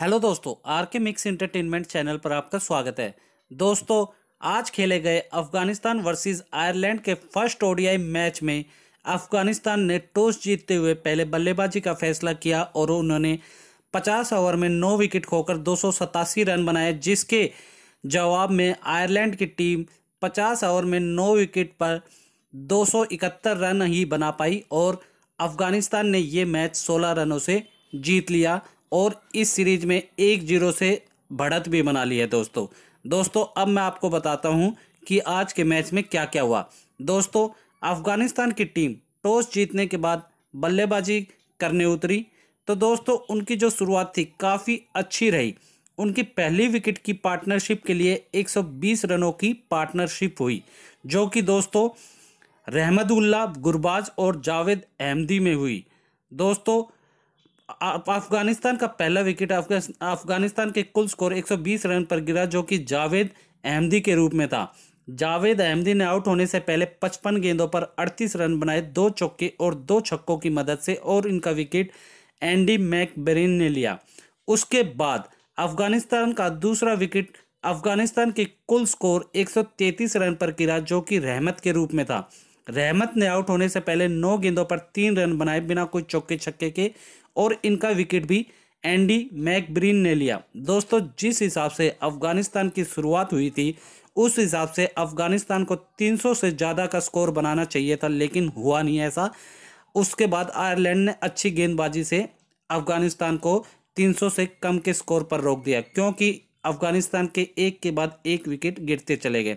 hello दोस्तों are के mix entertainment channel पर आपका स्वागत है दोस्तों आज खेले गए अफगानिस्तान वर्सेस आयरलैंड के फर्स्ट ओडीआई मैच में अफगानिस्तान ने टॉस जीतते हुए पहले बल्लेबाजी का फैसला किया और उन्होंने 50 ओवर में 9 विकेट खोकर दो रन बनाए जिसके जवाब में आयरलैंड की टीम पचास ओवर में नौ विकेट पर दो रन ही बना पाई और अफगानिस्तान ने ये मैच सोलह रनों से जीत लिया और इस सीरीज़ में एक जीरो से बढ़त भी बना ली है दोस्तों दोस्तों अब मैं आपको बताता हूँ कि आज के मैच में क्या क्या हुआ दोस्तों अफगानिस्तान की टीम टॉस जीतने के बाद बल्लेबाजी करने उतरी तो दोस्तों उनकी जो शुरुआत थी काफ़ी अच्छी रही उनकी पहली विकेट की पार्टनरशिप के लिए 120 रनों की पार्टनरशिप हुई जो कि दोस्तों रहमदुल्ला गुरबाज और जावेद अहमदी में हुई दोस्तों अफगानिस्तान का पहला विकेट अफगानिस्तान के कुल स्कोर 120 रन पर गिरा जो कि जावेद अहमदी के रूप में था जावेद अहमदी ने आउट होने से पहले 55 गेंदों पर 38 रन बनाए दो चौके और दो छक्कों की मदद से और इनका विकेट एंडी मैकबेरिन ने लिया उसके बाद अफगानिस्तान का दूसरा विकेट अफगानिस्तान के कुल स्कोर 133 रन पर गिरा जो कि रहमत के रूप में था रहमत ने आउट होने से पहले नौ गेंदों पर तीन रन बनाए बिना कोई चौके छक्के के और इनका विकेट भी एंडी मैकब्रीन ने लिया दोस्तों जिस हिसाब से अफगानिस्तान की शुरुआत हुई थी उस हिसाब से अफगानिस्तान को 300 से ज़्यादा का स्कोर बनाना चाहिए था लेकिन हुआ नहीं ऐसा उसके बाद आयरलैंड ने अच्छी गेंदबाजी से अफगानिस्तान को 300 से कम के स्कोर पर रोक दिया क्योंकि अफगानिस्तान के एक के बाद एक विकेट गिरते चले गए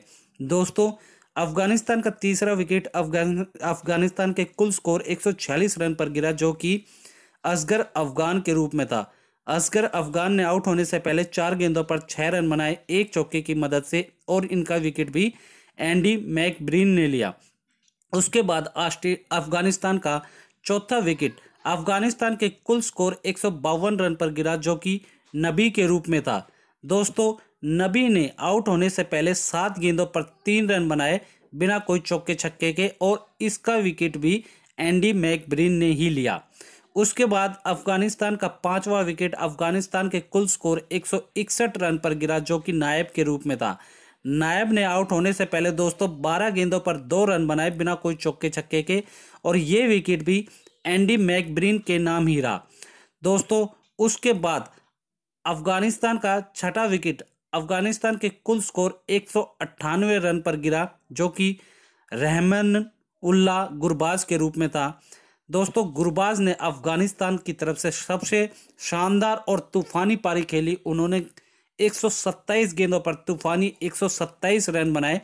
दोस्तों अफगानिस्तान का तीसरा विकेट अफगानिस्तान के कुल स्कोर 146 रन पर गिरा जो कि असगर अफगान के रूप में था असगर अफगान ने आउट होने से पहले चार गेंदों पर छः रन बनाए एक चौके की मदद से और इनका विकेट भी एंडी मैकब्रीन ने लिया उसके बाद अफगानिस्तान का चौथा विकेट अफगानिस्तान के कुल स्कोर एक रन पर गिरा जो कि नबी के रूप में था दोस्तों नबी ने आउट होने से पहले सात गेंदों पर तीन रन बनाए बिना कोई चौके छक्के के और इसका विकेट भी एंडी मैकब्रीन ने ही लिया उसके बाद अफगानिस्तान का पांचवा विकेट अफगानिस्तान के कुल स्कोर एक रन पर गिरा जो कि नायब के रूप में था नायब ने आउट होने से पहले दोस्तों 12 गेंदों पर दो रन बनाए बिना कोई चौके छक्के के और ये विकेट भी एंडी मैकब्रीन के नाम ही रहा दोस्तों उसके बाद अफगानिस्तान का छठा विकेट अफगानिस्तान के कुल स्कोर एक रन पर गिरा जो कि रहमन उल्ला गुरबाज के रूप में था दोस्तों गुरबाज ने अफगानिस्तान की तरफ से सबसे शानदार और तूफानी पारी खेली उन्होंने 127 गेंदों पर तूफानी 127 रन बनाए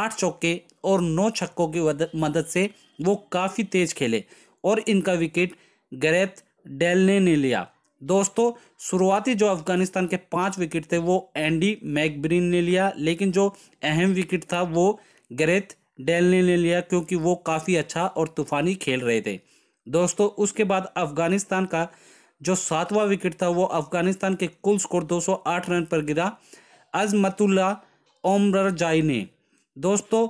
आठ चौके और नौ छक्कों की मदद से वो काफ़ी तेज खेले और इनका विकेट गैरेथ डेलने ने लिया दोस्तों शुरुआती जो अफगानिस्तान के पांच विकेट थे वो एंडी मैकब्रीन ने लिया लेकिन जो अहम विकेट था वो ग्रेथ डेल ने ले लिया क्योंकि वो काफ़ी अच्छा और तूफानी खेल रहे थे दोस्तों उसके बाद अफगानिस्तान का जो सातवां विकेट था वो अफगानिस्तान के कुल स्कोर 208 रन पर गिरा अजमतुल्ला ओमरजाई ने दोस्तों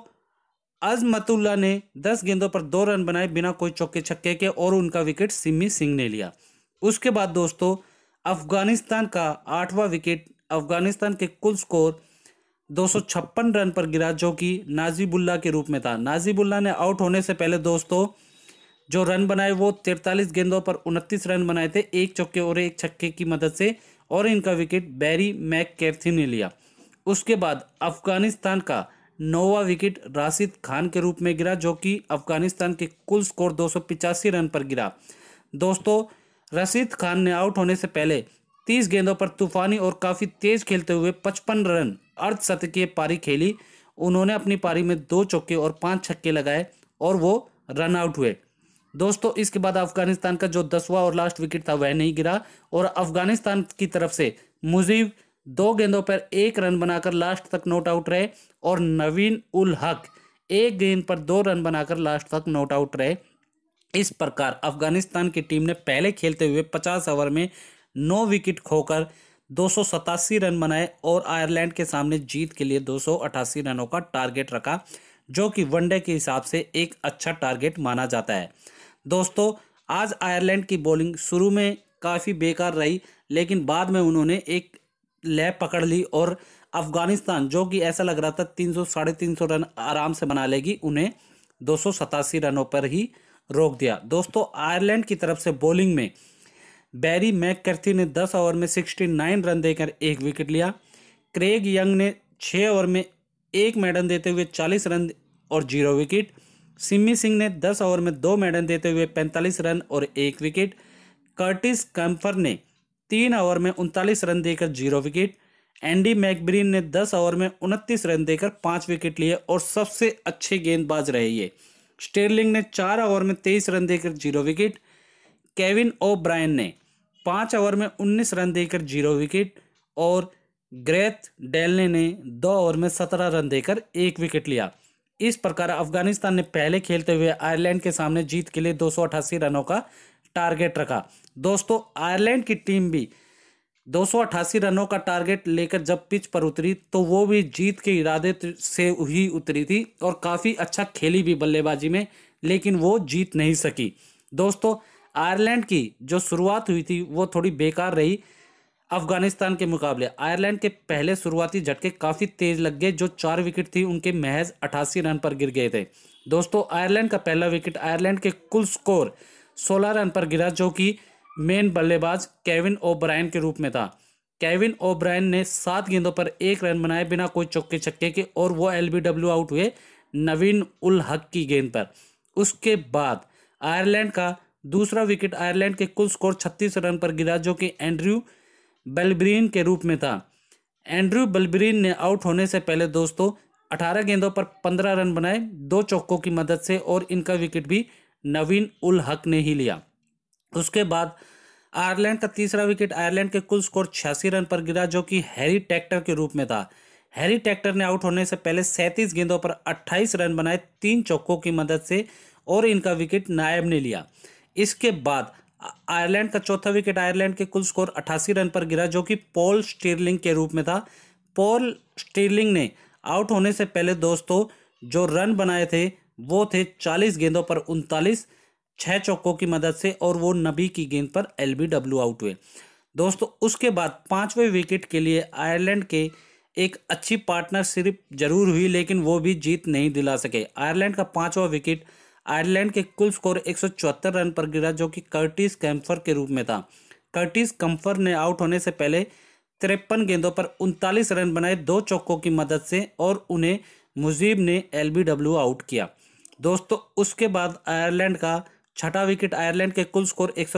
अजमतुल्ला ने 10 गेंदों पर दो रन बनाए बिना कोई चौके छक्के के और उनका विकेट सिमी सिंह ने लिया उसके बाद दोस्तों अफगानिस्तान का आठवां विकेट अफगानिस्तान के कुल स्कोर दो रन पर गिरा जो कि नाजीबुल्ला के रूप में था नाजीबुल्ला ने आउट होने से पहले दोस्तों जो रन बनाए वो तिरतालीस गेंदों पर उनतीस रन बनाए थे एक चौके और एक छक्के की मदद से और इनका विकेट बैरी मैक ने लिया उसके बाद अफगानिस्तान का नौवा विकेट राशिद खान के रूप में गिरा जो कि अफगानिस्तान के कुल स्कोर दो रन पर गिरा दोस्तों रशीद खान ने आउट होने से पहले 30 गेंदों पर तूफानी और काफ़ी तेज खेलते हुए 55 रन अर्धशतकीय पारी खेली उन्होंने अपनी पारी में दो चौके और पांच छक्के लगाए और वो रन आउट हुए दोस्तों इसके बाद अफगानिस्तान का जो दसवां और लास्ट विकेट था वह नहीं गिरा और अफगानिस्तान की तरफ से मुजीब दो गेंदों पर एक रन बनाकर लास्ट तक नोट आउट रहे और नवीन उल हक एक गेंद पर दो रन बनाकर लास्ट तक नोट आउट रहे इस प्रकार अफगानिस्तान की टीम ने पहले खेलते हुए 50 ओवर में नौ विकेट खोकर दो रन बनाए और आयरलैंड के सामने जीत के लिए दो रनों का टारगेट रखा जो कि वनडे के हिसाब से एक अच्छा टारगेट माना जाता है दोस्तों आज आयरलैंड की बॉलिंग शुरू में काफ़ी बेकार रही लेकिन बाद में उन्होंने एक लय पकड़ ली और अफगानिस्तान जो कि ऐसा लग रहा था तीन सौ साढ़े तीन सौ रन आराम से बना लेगी उन्हें दो सौ सतासी रनों पर ही रोक दिया दोस्तों आयरलैंड की तरफ से बॉलिंग में बैरी मैककर्थी ने 10 ओवर में 69 रन देकर एक विकेट लिया क्रेग यंग ने 6 ओवर में एक मेडल देते हुए 40 रन और जीरो विकेट सिमी सिंह ने 10 ओवर में दो मेडल देते हुए 45 रन और एक विकेट कर्टिस कैम्फर ने तीन ओवर में उनतालीस रन देकर जीरो विकेट एंडी मैकब्रीन ने 10 ओवर में उनतीस रन देकर पाँच विकेट लिए और सबसे अच्छे गेंदबाज रहे ये स्टेरलिंग ने चार ओवर में तेईस रन देकर zero wicket Kevin O Brien ने पाँच ओवर में उन्नीस रन देकर जीरो विकेट और ग्रेथ डेलने ने दो ओवर में सत्रह रन देकर एक विकेट लिया इस प्रकार अफगानिस्तान ने पहले खेलते हुए आयरलैंड के सामने जीत के लिए दो रनों का टारगेट रखा दोस्तों आयरलैंड की टीम भी दो रनों का टारगेट लेकर जब पिच पर उतरी तो वो भी जीत के इरादे से ही उतरी थी और काफ़ी अच्छा खेली भी बल्लेबाजी में लेकिन वो जीत नहीं सकी दोस्तों आयरलैंड की जो शुरुआत हुई थी वो थोड़ी बेकार रही अफगानिस्तान के मुकाबले आयरलैंड के पहले शुरुआती झटके काफ़ी तेज लग गए जो चार विकेट थी उनके महज अठासी रन पर गिर गए थे दोस्तों आयरलैंड का पहला विकेट आयरलैंड के कुल स्कोर सोलह रन पर गिरा जो कि मेन बल्लेबाज केविन ओब्रायन के रूप में था केविन ओब्रायन ने सात गेंदों पर एक रन बनाए बिना कोई चौके छक्के के और वो एल आउट हुए नवीन उल हक की गेंद पर उसके बाद आयरलैंड का दूसरा विकेट आयरलैंड के कुल स्कोर 36 रन पर गिरा जो कि एंड्रयू बेलब्रीन के रूप में था एंड्रयू बेलब्रीन ने आउट होने से पहले दोस्तों 18 गेंदों पर 15 रन बनाए दो चौकों की मदद से और इनका विकेट भी नवीन उल हक ने ही लिया उसके बाद आयरलैंड का तीसरा विकेट आयरलैंड के कुल स्कोर छियासी रन पर गिरा जो कि हैरी टैक्टर के रूप में था हैरी टैक्टर ने आउट होने से पहले सैंतीस गेंदों पर 28 रन बनाए तीन चौकों की मदद से और इनका विकेट नायब ने लिया इसके बाद आयरलैंड का चौथा विकेट आयरलैंड के कुल स्कोर अट्ठासी रन पर गिरा जो कि पॉल स्टीरलिंग के रूप में था पॉल स्टीरलिंग ने आउट होने से पहले दोस्तों जो रन बनाए थे वो थे चालीस गेंदों पर उनतालीस छह चौकों की मदद से और वो नबी की गेंद पर एलबीडब्ल्यू आउट हुए दोस्तों उसके बाद पांचवें विकेट के लिए आयरलैंड के एक अच्छी पार्टनरशिप जरूर हुई लेकिन वो भी जीत नहीं दिला सके आयरलैंड का पांचवा विकेट आयरलैंड के कुल स्कोर एक रन पर गिरा जो कि कर्टिस कैम्फर के रूप में था कर्टिस कम्फर ने आउट होने से पहले तिरपन गेंदों पर उनतालीस रन बनाए दो चौकों की मदद से और उन्हें मुजीब ने एल आउट किया दोस्तों उसके बाद आयरलैंड का छठा विकेट आयरलैंड के कुल स्कोर एक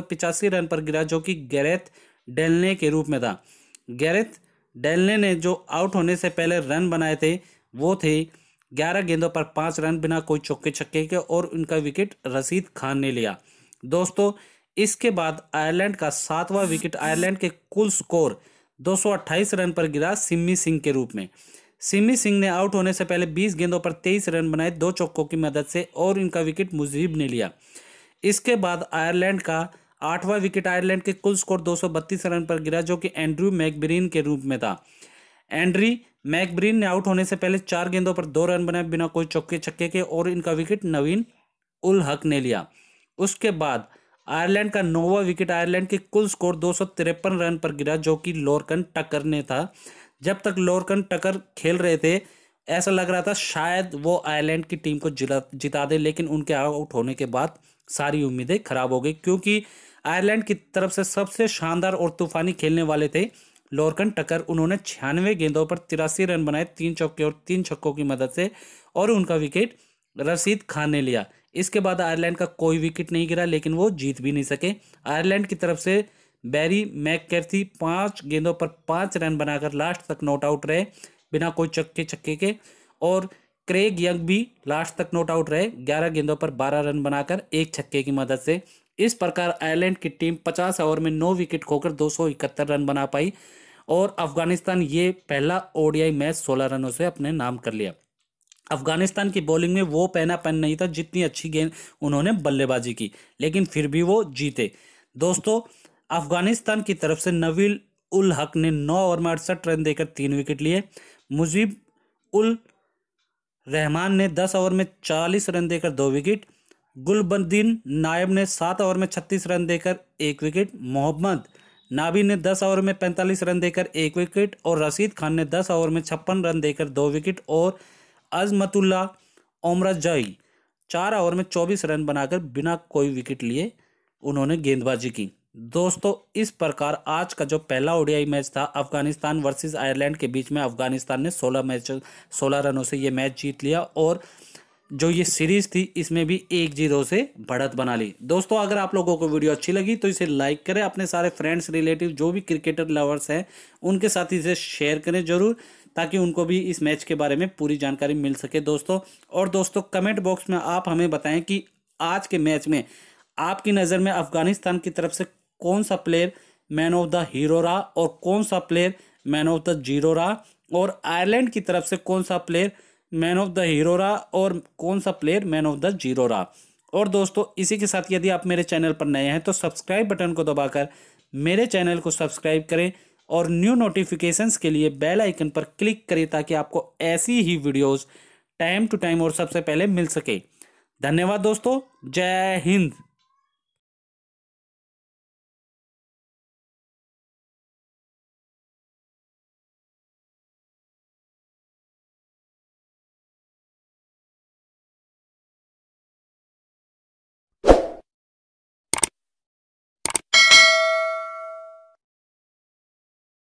रन पर गिरा जो कि गैरेथ डेलने के रूप में था गैरेथ डेलने ने जो आउट होने से पहले रन बनाए थे वो थे ग्यारह गेंदों पर पाँच रन बिना कोई चौके छक्के के और उनका विकेट रसीद खान ने लिया दोस्तों इसके बाद आयरलैंड का सातवां विकेट आयरलैंड के कुल स्कोर 228 रन पर गिरा सिमी सिंह के रूप में सिमी सिंह ने आउट होने से पहले 20 गेंदों पर 23 रन बनाए दो चौकों की मदद से और इनका विकेट मुजीब ने लिया इसके बाद आयरलैंड का आठवां विकेट आयरलैंड के कुल स्कोर 232 रन पर गिरा जो कि एंड्रू मैकब्रीन के रूप में था एंड्री मैकब्रीन ने आउट होने से पहले चार गेंदों पर दो रन बनाए बिना कोई चौके छक्के के और इनका विकेट नवीन उल हक ने लिया उसके बाद आयरलैंड का नौवा विकेट आयरलैंड के कुल स्कोर दो रन पर गिरा जो कि लोरकन टकर ने था जब तक लोरकन टकर खेल रहे थे ऐसा लग रहा था शायद वो आयरलैंड की टीम को जिला जिता दे लेकिन उनके आउट होने के बाद सारी उम्मीदें खराब हो गई क्योंकि आयरलैंड की तरफ से सबसे शानदार और तूफानी खेलने वाले थे लोरकन टकर उन्होंने छियानवे गेंदों पर तिरासी रन बनाए तीन चौके और तीन छक्कों की मदद से और उनका विकेट रशीद खान ने लिया इसके बाद आयरलैंड का कोई विकेट नहीं गिरा लेकिन वो जीत भी नहीं सके आयरलैंड की तरफ से बैरी मैककैर्थी पाँच गेंदों पर पाँच रन बनाकर लास्ट तक नॉट आउट रहे बिना कोई चक्के छक्के के और क्रेग यंग भी लास्ट तक नोट आउट रहे 11 गेंदों पर 12 रन बनाकर एक छक्के की मदद से इस प्रकार आयरलैंड की टीम 50 ओवर में 9 विकेट खोकर दो रन बना पाई और अफगानिस्तान ये पहला ओडीआई मैच 16 रनों से अपने नाम कर लिया अफगानिस्तान की बॉलिंग में वो पहना पहन नहीं था जितनी अच्छी गेंद उन्होंने बल्लेबाजी की लेकिन फिर भी वो जीते दोस्तों अफगानिस्तान की तरफ से नवील उल हक ने नौ ओवर में अड़सठ रन देकर तीन विकेट लिए मुजीब उल रहमान ने दस ओवर में चालीस रन देकर दो विकेट गुलबद्दीन नायब ने सात ओवर में छत्तीस रन देकर एक विकेट मोहम्मद नाबी ने दस ओवर में पैंतालीस रन देकर एक विकेट और रशीद खान ने दस ओवर में छप्पन रन देकर दो विकेट और अजमतुल्ला ओमराजाई चार ओवर में चौबीस रन बनाकर बिना कोई विकेट लिए उन्होंने गेंदबाजी की दोस्तों इस प्रकार आज का जो पहला ओडीआई मैच था अफगानिस्तान वर्सेस आयरलैंड के बीच में अफगानिस्तान ने 16 मैच 16 रनों से ये मैच जीत लिया और जो ये सीरीज थी इसमें भी एक जीरो से बढ़त बना ली दोस्तों अगर आप लोगों को वीडियो अच्छी लगी तो इसे लाइक करें अपने सारे फ्रेंड्स रिलेटिव जो भी क्रिकेटर लवर्स हैं उनके साथ इसे शेयर करें जरूर ताकि उनको भी इस मैच के बारे में पूरी जानकारी मिल सके दोस्तों और दोस्तों कमेंट बॉक्स में आप हमें बताएं कि आज के मैच में आपकी नज़र में अफगानिस्तान की तरफ से कौन सा player man of the hero रहा और कौन सा player man of the zero रहा और आयरलैंड की तरफ से कौन सा player man of the hero रहा और कौन सा player man of the zero रहा और दोस्तों इसी के साथ यदि आप मेरे चैनल पर नए हैं तो सब्सक्राइब बटन को दबाकर मेरे चैनल को सब्सक्राइब करें और न्यू नोटिफिकेशंस के लिए बेल आइकन पर क्लिक करें ताकि आपको ऐसी ही वीडियोज़ टाइम टू टाइम और सबसे पहले मिल सके धन्यवाद दोस्तों जय हिंद